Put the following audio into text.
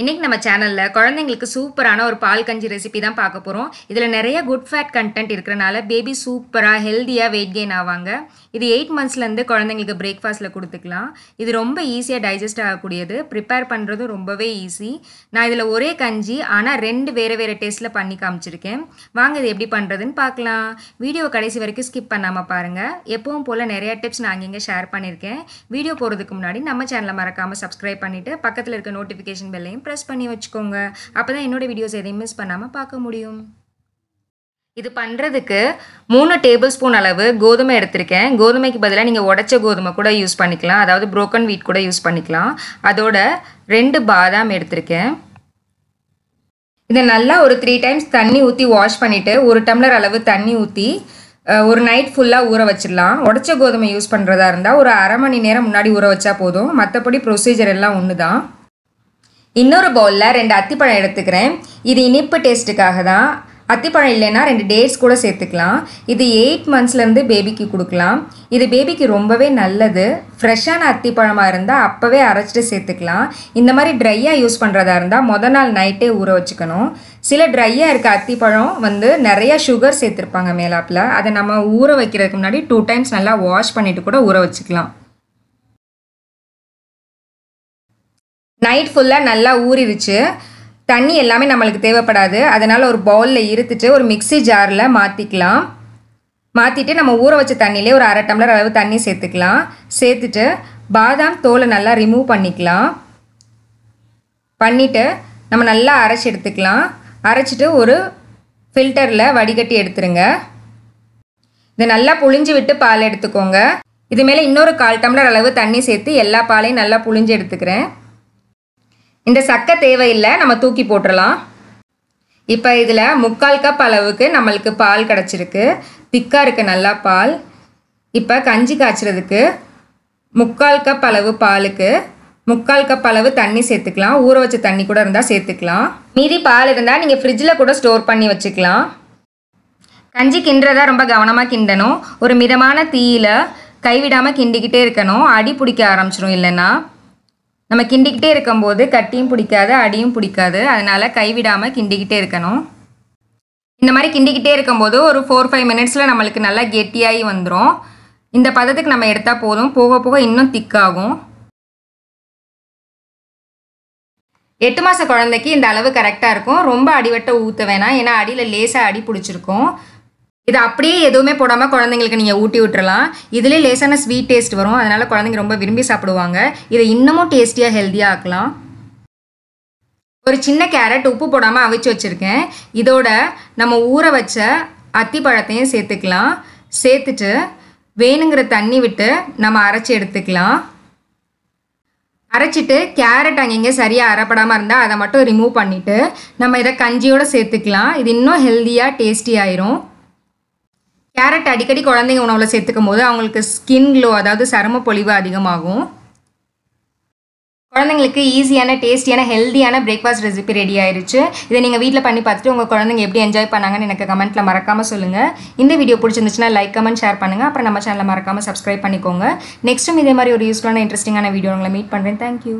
இன்னைக்கு நம்ம சேனலில் குழந்தைங்களுக்கு சூப்பரான ஒரு பால் கஞ்சி ரெசிபி தான் பார்க்க போகிறோம் இதில் நிறைய குட் ஃபேட் கண்டென்ட் இருக்கிறனால பேபி சூப்பராக ஹெல்த்தியாக வெயிட் கெயின் ஆவாங்க இது எயிட் மந்த்ஸ்லேருந்து குழந்தைங்களுக்கு பிரேக்ஃபாஸ்ட்டில் கொடுத்துக்கலாம் இது ரொம்ப ஈஸியாக டைஜஸ்ட் ஆகக்கூடியது ப்ரிப்பேர் பண்ணுறதும் ரொம்பவே ஈஸி நான் இதில் ஒரே கஞ்சி ஆனால் ரெண்டு வேறு வேறு டேஸ்ட்டில் பண்ணி காமிச்சிருக்கேன் வாங்க இது எப்படி பண்ணுறதுன்னு பார்க்கலாம் வீடியோ கடைசி வரைக்கும் ஸ்கிப் பண்ணாமல் பாருங்கள் எப்பவும் போல் நிறையா டிப்ஸ் நான் இங்கே ஷேர் பண்ணியிருக்கேன் வீடியோ போகிறதுக்கு முன்னாடி நம்ம சேனலை மறக்காமல் சப்ஸ்கிரைப் பண்ணிவிட்டு பக்கத்தில் இருக்க நோட்டிஃபிகேஷன் பெல்லையும் ப்ரெஸ் பண்ணி வச்சுக்கோங்க அப்போ தான் என்னோடய வீடியோஸ் எதையும் மிஸ் பண்ணாமல் பார்க்க முடியும் இது பண்ணுறதுக்கு மூணு டேபிள் ஸ்பூன் அளவு கோதுமை எடுத்திருக்கேன் கோதுமைக்கு பதிலாக நீங்கள் உடச்ச கோதுமை கூட யூஸ் பண்ணிக்கலாம் அதாவது புரோக்கன் வீட் கூட யூஸ் பண்ணிக்கலாம் அதோட ரெண்டு பாதாம் எடுத்திருக்கேன் இதை நல்லா ஒரு த்ரீ டைம்ஸ் தண்ணி ஊற்றி வாஷ் பண்ணிவிட்டு ஒரு டம்ளர் அளவு தண்ணி ஊற்றி ஒரு நைட் ஃபுல்லாக ஊற வச்சிடலாம் உடச்ச கோதுமை யூஸ் பண்ணுறதா இருந்தால் ஒரு அரை மணி நேரம் முன்னாடி ஊற வச்சா போதும் மற்றபடி ப்ரொசீஜர் எல்லாம் ஒன்று தான் இன்னொரு பவுலில் ரெண்டு அத்திப்பழம் எடுத்துக்கிறேன் இது இனிப்பு டேஸ்ட்டுக்காக தான் அத்திப்பழம் இல்லைன்னா ரெண்டு டேட்ஸ் கூட சேர்த்துக்கலாம் இது எயிட் மந்த்ஸ்லேருந்து பேபிக்கு கொடுக்கலாம் இது பேபிக்கு ரொம்பவே நல்லது ஃப்ரெஷ்ஷான அத்திப்பழமாக இருந்தால் அப்போவே அரைச்சிட்டு சேர்த்துக்கலாம் இந்த மாதிரி ட்ரையாக யூஸ் பண்ணுறதா இருந்தால் முத நாள் நைட்டே ஊற வச்சுக்கணும் சில ட்ரையாக இருக்க அத்திப்பழம் வந்து நிறையா சுகர் சேர்த்துருப்பாங்க மேலாப்பில் அதை நம்ம ஊற வைக்கிறதுக்கு முன்னாடி டூ டைம்ஸ் நல்லா வாஷ் பண்ணிவிட்டு கூட ஊற வச்சுக்கலாம் நைட் ஃபுல்லாக நல்லா ஊறிடுச்சு தண்ணி எல்லாமே நம்மளுக்கு தேவைப்படாது அதனால் ஒரு பவுலில் இருத்துட்டு ஒரு மிக்சி ஜாரில் மாற்றிக்கலாம் மாற்றிட்டு நம்ம ஊற வச்ச தண்ணியிலே ஒரு அரை டம்ளர் அளவு தண்ணி சேர்த்துக்கலாம் சேர்த்துட்டு பாதாம் தோலை நல்லா ரிமூவ் பண்ணிக்கலாம் பண்ணிவிட்டு நம்ம நல்லா அரைச்சி எடுத்துக்கலாம் அரைச்சிட்டு ஒரு ஃபில்டரில் வடிகட்டி எடுத்துருங்க இதை நல்லா புழிஞ்சு விட்டு பால் எடுத்துக்கோங்க இது மேலே இன்னொரு கால் டம்ளர் அளவு தண்ணி சேர்த்து எல்லா பாலையும் நல்லா புழிஞ்சு எடுத்துக்கிறேன் இந்த சக்கை தேவையில்லை நம்ம தூக்கி போட்டுடலாம் இப்போ இதில் முக்கால் கப் அளவுக்கு நம்மளுக்கு பால் கிடச்சிருக்கு திக்காக இருக்குது நல்லா பால் இப்போ கஞ்சி காய்ச்சறதுக்கு முக்கால் கப் அளவு பாலுக்கு முக்கால் கப் அளவு தண்ணி சேர்த்துக்கலாம் ஊற வச்ச தண்ணி கூட இருந்தால் சேர்த்துக்கலாம் மீதி பால் இருந்தால் நீங்கள் ஃப்ரிட்ஜில் கூட ஸ்டோர் பண்ணி வச்சுக்கலாம் கஞ்சி கிண்டுறதா ரொம்ப கவனமாக கிண்டணும் ஒரு மிதமான தீயில் கைவிடாமல் கிண்டிக்கிட்டே இருக்கணும் அடி பிடிக்க ஆரம்பிச்சிடும் இல்லைன்னா நம்ம கிண்டிக்கிட்டே இருக்கும்போது கட்டியும் பிடிக்காது அடியும் பிடிக்காது அதனால் கைவிடாமல் கிண்டிக்கிட்டே இருக்கணும் இந்த மாதிரி கிண்டிக்கிட்டே இருக்கும்போது ஒரு ஃபோர் ஃபைவ் மினிட்ஸில் நம்மளுக்கு நல்லா கெட்டியாகி வந்துடும் இந்த பதத்துக்கு நம்ம எடுத்தால் போதும் போக போக இன்னும் திக்காகும் எட்டு மாத குழந்தைக்கு இந்த அளவு கரெக்டாக இருக்கும் ரொம்ப அடிவட்டை ஊற்ற வேணாம் ஏன்னா அடியில் லேசாக அடி பிடிச்சிருக்கும் இது அப்படியே எதுவுமே போடாமல் குழந்தைங்களுக்கு நீங்கள் ஊட்டி விட்டுறலாம் இதுலேயே லேசான ஸ்வீட் டேஸ்ட் வரும் அதனால் குழந்தைங்க ரொம்ப விரும்பி சாப்பிடுவாங்க இதை இன்னமும் டேஸ்டியாக ஹெல்த்தியாக ஆக்கலாம் ஒரு சின்ன கேரட் உப்பு போடாமல் அவிச்சு வச்சுருக்கேன் இதோட நம்ம ஊற வச்ச அத்தி பழத்தையும் சேர்த்துக்கலாம் சேர்த்துட்டு வேணுங்கிற தண்ணி விட்டு நம்ம அரைச்சி எடுத்துக்கலாம் அரைச்சிட்டு கேரட் அங்கங்கே சரியாக அரைப்படாமல் இருந்தால் அதை மட்டும் ரிமூவ் பண்ணிவிட்டு நம்ம இதை கஞ்சியோடு சேர்த்துக்கலாம் இது இன்னும் ஹெல்த்தியாக டேஸ்டி ஆயிரும் கேரட் அடிக்கடி குழந்தைங்க உணவில் சேர்த்துக்கும் போது அவங்களுக்கு ஸ்கின் க்ளோ அதாவது சரம பொழிவு அதிகமாகும் குழந்தைங்களுக்கு ஈஸியான டேஸ்டியான ஹெல்த்தியான பிரேக்ஃபாஸ்ட் ரெசிபி ரெடி ஆயிடுச்சு இதை நீங்கள் வீட்டில் பண்ணி பார்த்துட்டு உங்கள் குழந்தைங்க எப்படி என்ஜாய் பண்ணாங்கன்னு எனக்கு கமெண்ட்டில் மறக்காமல் சொல்லுங்கள் இந்த வீடியோ பிடிச்சிருந்துச்சுன்னா லைக் கமெண்ட் ஷேர் பண்ணுங்கள் அப்புறம் நம்ம சேனலில் மறக்காமல் சப்ஸ்கிரைப் பண்ணிக்கோங்க நெக்ஸ்ட்டும் இதே மாதிரி ஒரு யூஸ்ஃபுல்லான இன்ட்ரெஸ்டிங்கான வீடியோ உங்களை மீட் பண்ணுறேன் தேங்க்யூ